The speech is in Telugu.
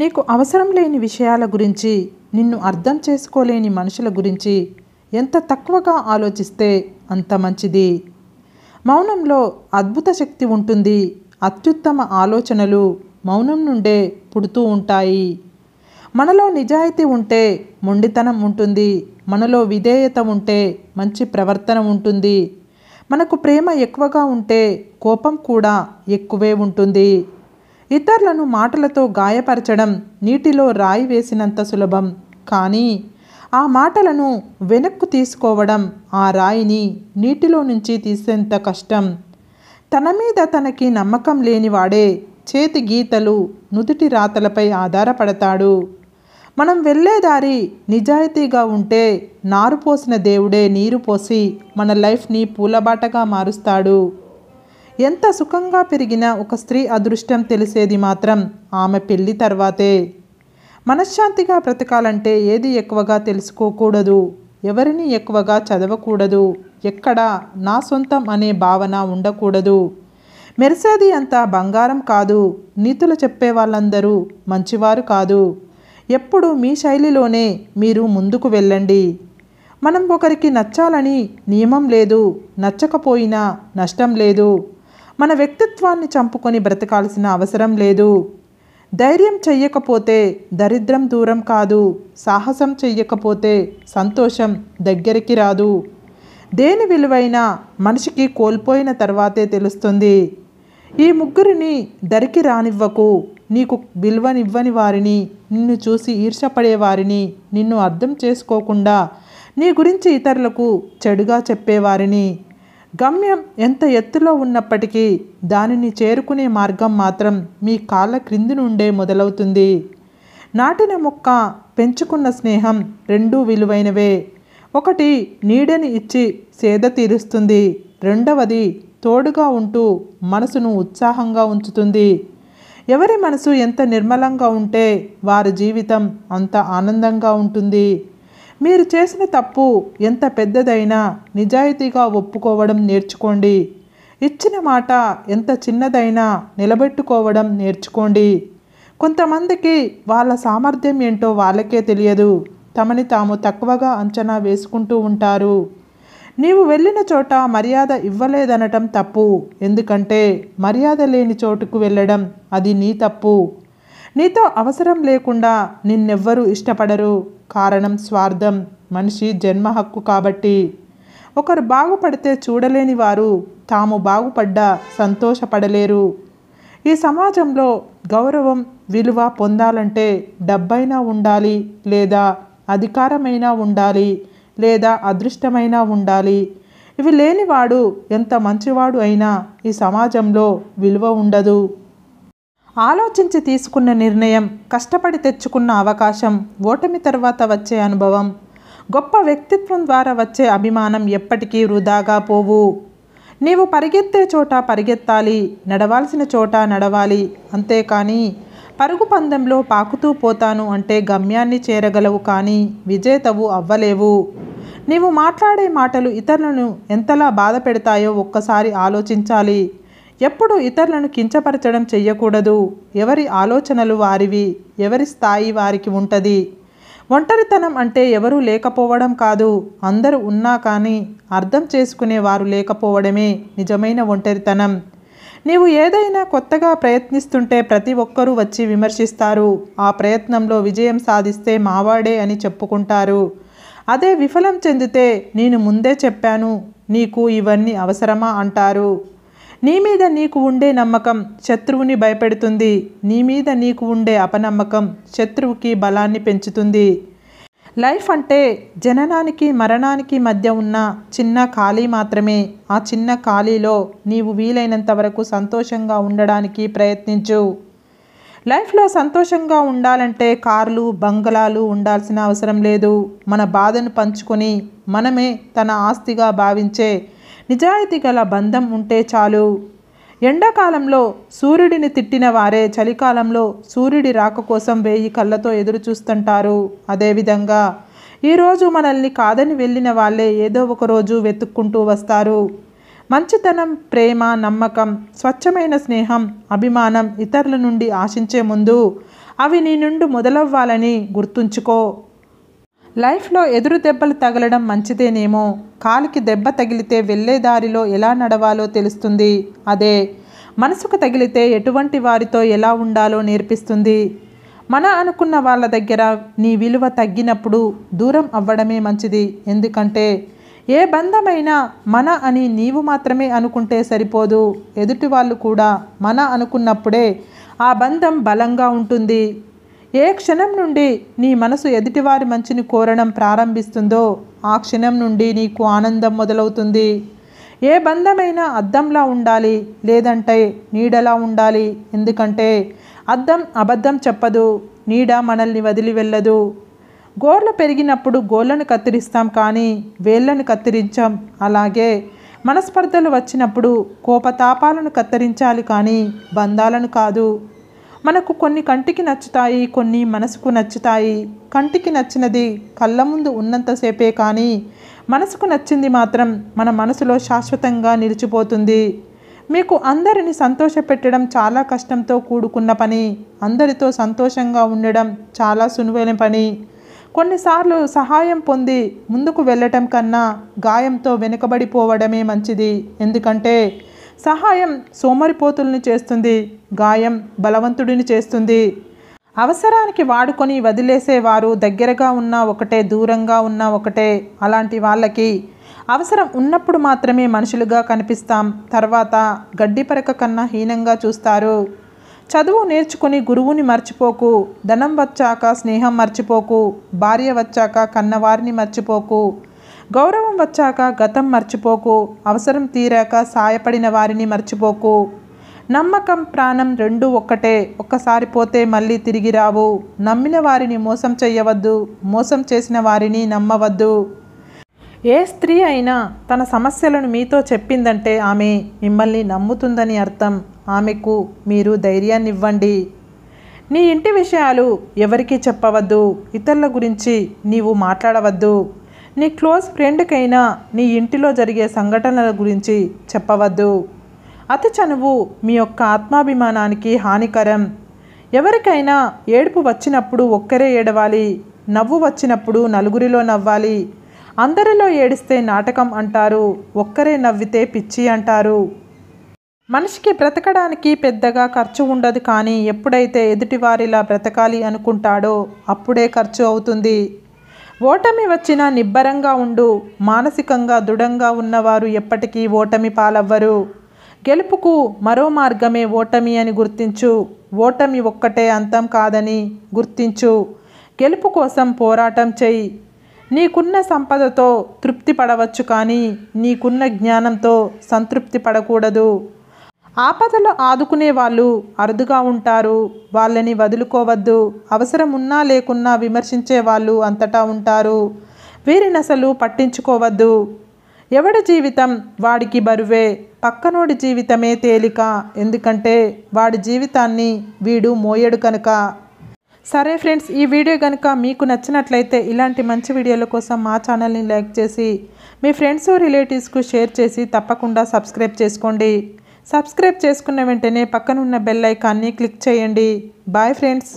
నీకు అవసరం లేని విషయాల గురించి నిన్ను అర్థం చేసుకోలేని మనుషుల గురించి ఎంత తక్కువగా ఆలోచిస్తే అంత మంచిది మౌనంలో అద్భుత శక్తి ఉంటుంది అత్యుత్తమ ఆలోచనలు మౌనం నుండే పుడుతూ ఉంటాయి మనలో నిజాయితీ ఉంటే మొండితనం ఉంటుంది మనలో విధేయత ఉంటే మంచి ప్రవర్తన ఉంటుంది మనకు ప్రేమ ఎక్కువగా ఉంటే కోపం కూడా ఎక్కువే ఉంటుంది ఇతరులను మాటలతో గాయపరచడం నీటిలో రాయి వేసినంత సులభం కానీ ఆ మాటలను వెనక్కు తీసుకోవడం ఆ రాయిని నీటిలో నుంచి తీసేంత కష్టం తన మీద తనకి నమ్మకం లేనివాడే చేతి గీతలు నుదుటి రాతలపై ఆధారపడతాడు మనం వెళ్ళేదారి నిజాయితీగా ఉంటే నారు పోసిన దేవుడే నీరు పోసి మన లైఫ్ని పూలబాటగా మారుస్తాడు ఎంత సుఖంగా పెరిగిన ఒక స్త్రీ అదృష్టం తెలిసేది మాత్రం ఆమె పెళ్లి తర్వాతే మనశ్శాంతిగా బ్రతకాలంటే ఏది ఎక్కువగా తెలుసుకోకూడదు ఎవరిని ఎక్కువగా చదవకూడదు ఎక్కడ నా సొంతం అనే భావన ఉండకూడదు మెరిసేది అంత బంగారం కాదు నీతులు చెప్పే వాళ్ళందరూ మంచివారు కాదు ఎప్పుడు మీ శైలిలోనే మీరు ముందుకు వెళ్ళండి మనం ఒకరికి నచ్చాలని నియమం లేదు నచ్చకపోయినా నష్టం లేదు మన వ్యక్తిత్వాన్ని చంపుకొని బ్రతకాల్సిన అవసరం లేదు ధైర్యం చెయ్యకపోతే దరిద్రం దూరం కాదు సాహసం చెయ్యకపోతే సంతోషం దగ్గరికి రాదు దేని విలువైన మనిషికి కోల్పోయిన తర్వాతే తెలుస్తుంది ఈ ముగ్గురిని దరికి రానివ్వకు నీకు విలువనివ్వని వారిని నిన్ను చూసి ఈర్షపడేవారిని నిన్ను అర్థం చేసుకోకుండా నీ గురించి ఇతరులకు చెడుగా చెప్పేవారిని గమ్యం ఎంత ఎత్తులో ఉన్నప్పటికీ దానిని చేరుకునే మార్గం మాత్రం మీ కాళ్ళ క్రింది నుండే మొదలవుతుంది నాటిన మొక్క పెంచుకున్న స్నేహం రెండూ విలువైనవే ఒకటి నీడని ఇచ్చి సేద తీరుస్తుంది రెండవది తోడుగా ఉంటూ మనసును ఉత్సాహంగా ఉంచుతుంది ఎవరి మనసు ఎంత నిర్మలంగా ఉంటే వారి జీవితం అంత ఆనందంగా ఉంటుంది మీరు చేసిన తప్పు ఎంత పెద్దదైనా నిజాయితీగా ఒప్పుకోవడం నేర్చుకోండి ఇచ్చిన మాట ఎంత చిన్నదైనా నిలబెట్టుకోవడం నేర్చుకోండి కొంతమందికి వాళ్ళ సామర్థ్యం ఏంటో వాళ్ళకే తెలియదు తమని తాము తక్కువగా అంచనా వేసుకుంటూ ఉంటారు నీవు వెళ్ళిన చోట మర్యాద ఇవ్వలేదనటం తప్పు ఎందుకంటే మర్యాద లేని చోటుకు వెళ్ళడం అది నీ తప్పు నీతో అవసరం లేకుండా నిన్నెవ్వరూ ఇష్టపడరు కారణం స్వార్థం మనిషి జన్మ హక్కు కాబట్టి ఒకరు బాగుపడితే చూడలేని వారు తాము బాగుపడ్డా సంతోషపడలేరు ఈ సమాజంలో గౌరవం విలువ పొందాలంటే డబ్బైనా ఉండాలి లేదా అధికారమైనా ఉండాలి లేదా అదృష్టమైనా ఉండాలి ఇవి లేనివాడు ఎంత మంచివాడు అయినా ఈ సమాజంలో విలువ ఉండదు ఆలోచించి తీసుకున్న నిర్ణయం కష్టపడి తెచ్చుకున్న అవకాశం ఓటమి తర్వాత వచ్చే అనుభవం గొప్ప వ్యక్తిత్వం ద్వారా వచ్చే అభిమానం ఎప్పటికీ వృధాగా పోవు నీవు పరిగెత్తే చోట పరిగెత్తాలి నడవాల్సిన చోట నడవాలి అంతేకాని పరుగు పందెంలో పాకుతూ పోతాను అంటే గమ్యాన్ని చేరగలవు కానీ విజేతవు అవ్వలేవు నీవు మాట్లాడే మాటలు ఇతరులను ఎంతలా బాధ పెడతాయో ఒక్కసారి ఆలోచించాలి ఎప్పుడు ఇతరులను కించపరచడం చెయ్యకూడదు ఎవరి ఆలోచనలు వారివి ఎవరి స్థాయి వారికి ఉంటుంది ఒంటరితనం అంటే ఎవరూ లేకపోవడం కాదు అందరూ ఉన్నా కానీ అర్థం చేసుకునే వారు లేకపోవడమే నిజమైన ఒంటరితనం నీవు ఏదైనా కొత్తగా ప్రయత్నిస్తుంటే ప్రతి ఒక్కరూ వచ్చి విమర్శిస్తారు ఆ ప్రయత్నంలో విజయం సాధిస్తే మావాడే అని చెప్పుకుంటారు అదే విఫలం చెందితే నేను ముందే చెప్పాను నీకు ఇవన్నీ అవసరమా అంటారు నీ మీద నీకు ఉండే నమ్మకం శత్రువుని భయపెడుతుంది నీ మీద నీకు ఉండే అపనమ్మకం శత్రువుకి బలాన్ని పెంచుతుంది లైఫ్ అంటే జననానికి మరణానికి మధ్య ఉన్న చిన్న ఖాళీ మాత్రమే ఆ చిన్న ఖాళీలో నీవు వీలైనంత వరకు సంతోషంగా ఉండడానికి ప్రయత్నించు లైఫ్లో సంతోషంగా ఉండాలంటే కార్లు బంగ్లాలు ఉండాల్సిన అవసరం లేదు మన బాధను పంచుకొని మనమే తన ఆస్తిగా భావించే నిజాయితీ గల బంధం ఉంటే చాలు ఎండాకాలంలో సూర్యుడిని తిట్టిన వారే చలికాలంలో సూర్యుడి రాక కోసం వేయి కళ్ళతో ఎదురు చూస్తుంటారు అదేవిధంగా ఈరోజు మనల్ని కాదని వెళ్ళిన వాళ్ళే ఏదో ఒకరోజు వెతుక్కుంటూ వస్తారు మంచితనం ప్రేమ నమ్మకం స్వచ్ఛమైన స్నేహం అభిమానం ఇతరుల నుండి ఆశించే ముందు అవి నీ నుండి మొదలవ్వాలని గుర్తుంచుకో లైఫ్లో ఎదురు దెబ్బలు తగలడం మంచిదేనేమో కాలికి దెబ్బ తగిలితే వెళ్ళే దారిలో ఎలా నడవాలో తెలుస్తుంది అదే మనసుకు తగిలితే ఎటువంటి వారితో ఎలా ఉండాలో నేర్పిస్తుంది మన అనుకున్న వాళ్ళ దగ్గర నీ విలువ తగ్గినప్పుడు దూరం అవ్వడమే మంచిది ఎందుకంటే ఏ బంధమైనా మన అని నీవు మాత్రమే అనుకుంటే సరిపోదు ఎదుటి వాళ్ళు కూడా మన అనుకున్నప్పుడే ఆ బంధం బలంగా ఉంటుంది ఏ క్షణం నుండి నీ మనసు ఎదుటివారి మంచిని కోరడం ప్రారంభిస్తుందో ఆ క్షణం నుండి నీకు ఆనందం మొదలవుతుంది ఏ బంధమైనా అద్దంలా ఉండాలి లేదంటే నీడలా ఉండాలి ఎందుకంటే అద్దం అబద్ధం చెప్పదు నీడ మనల్ని వదిలి వెళ్ళదు గోర్లు పెరిగినప్పుడు గోళ్ళను కత్తిరిస్తాం కానీ వేళ్లను కత్తిరించాం అలాగే మనస్పర్ధలు వచ్చినప్పుడు కోపతాపాలను కత్తిరించాలి కానీ బంధాలను కాదు మనకు కొన్ని కంటికి నచ్చుతాయి కొన్ని మనసుకు నచ్చుతాయి కంటికి నచ్చినది కళ్ళ ముందు ఉన్నంతసేపే కానీ మనసుకు నచ్చింది మాత్రం మన మనసులో శాశ్వతంగా నిలిచిపోతుంది మీకు అందరిని సంతోషపెట్టడం చాలా కష్టంతో కూడుకున్న పని అందరితో సంతోషంగా ఉండడం చాలా సునువైన పని కొన్నిసార్లు సహాయం పొంది ముందుకు వెళ్ళటం కన్నా గాయంతో వెనుకబడిపోవడమే మంచిది ఎందుకంటే సహాయం సోమరిపోతుల్ని చేస్తుంది గాయం బలవంతుడిని చేస్తుంది అవసరానికి వాడుకొని వదిలేసేవారు దగ్గరగా ఉన్నా ఒకటే దూరంగా ఉన్నా ఒకటే అలాంటి వాళ్ళకి అవసరం ఉన్నప్పుడు మాత్రమే మనుషులుగా కనిపిస్తాం తర్వాత గడ్డిపరక కన్నా హీనంగా చూస్తారు చదువు నేర్చుకుని గురువుని మర్చిపోకు ధనం వచ్చాక స్నేహం మర్చిపోకు భార్య వచ్చాక కన్నవారిని మర్చిపోకు గౌరవం వచ్చాక గతం మర్చిపోకు అవసరం తీరాక సాయపడిన వారిని మర్చిపోకు నమ్మకం ప్రాణం రెండు ఒక్కటే ఒక్కసారి పోతే మళ్ళీ తిరిగి రావు నమ్మిన వారిని మోసం చేయవద్దు మోసం చేసిన వారిని నమ్మవద్దు ఏ స్త్రీ అయినా తన సమస్యలను మీతో చెప్పిందంటే ఆమె మిమ్మల్ని నమ్ముతుందని అర్థం ఆమెకు మీరు ధైర్యాన్ని ఇవ్వండి నీ ఇంటి విషయాలు ఎవరికీ చెప్పవద్దు ఇతరుల గురించి నీవు మాట్లాడవద్దు నీ క్లోజ్ ఫ్రెండ్కైనా నీ ఇంటిలో జరిగే సంఘటనల గురించి చెప్పవద్దు అతి చనువు మీ యొక్క ఆత్మాభిమానానికి హానికరం ఎవరికైనా ఏడుపు వచ్చినప్పుడు ఒక్కరే ఏడవాలి నవ్వు వచ్చినప్పుడు నలుగురిలో నవ్వాలి అందరిలో ఏడిస్తే నాటకం అంటారు ఒక్కరే నవ్వితే పిచ్చి అంటారు మనిషికి బ్రతకడానికి పెద్దగా ఖర్చు ఉండదు కానీ ఎప్పుడైతే ఎదుటివారిలా బ్రతకాలి అనుకుంటాడో అప్పుడే ఖర్చు అవుతుంది ఓటమి వచ్చినా నిబ్బరంగా ఉండు మానసికంగా దృఢంగా ఉన్నవారు ఎప్పటికీ ఓటమి పాలవ్వరు గెలుపుకు మరో మార్గమే ఓటమి అని గుర్తించు ఓటమి ఒక్కటే అంతం కాదని గుర్తించు గెలుపు కోసం పోరాటం చేయి నీకున్న సంపదతో తృప్తి పడవచ్చు కానీ నీకున్న జ్ఞానంతో సంతృప్తి పడకూడదు ఆపదలో ఆదుకునే వాళ్ళు అరుదుగా ఉంటారు వాళ్ళని వదులుకోవద్దు అవసరం ఉన్నా లేకున్నా విమర్శించే వాళ్ళు అంతటా ఉంటారు వీరిని అసలు పట్టించుకోవద్దు ఎవడి జీవితం వాడికి బరువే పక్కనోడి జీవితమే తేలిక ఎందుకంటే వాడి జీవితాన్ని వీడు మోయడు కనుక సరే ఫ్రెండ్స్ ఈ వీడియో కనుక మీకు నచ్చినట్లయితే ఇలాంటి మంచి వీడియోల కోసం మా ఛానల్ని లైక్ చేసి మీ ఫ్రెండ్స్ రిలేటివ్స్కు షేర్ చేసి తప్పకుండా సబ్స్క్రైబ్ చేసుకోండి సబ్స్క్రైబ్ చేసుకున్న వెంటనే పక్కనున్న బెల్ ఐకాన్ని క్లిక్ చేయండి బాయ్ ఫ్రెండ్స్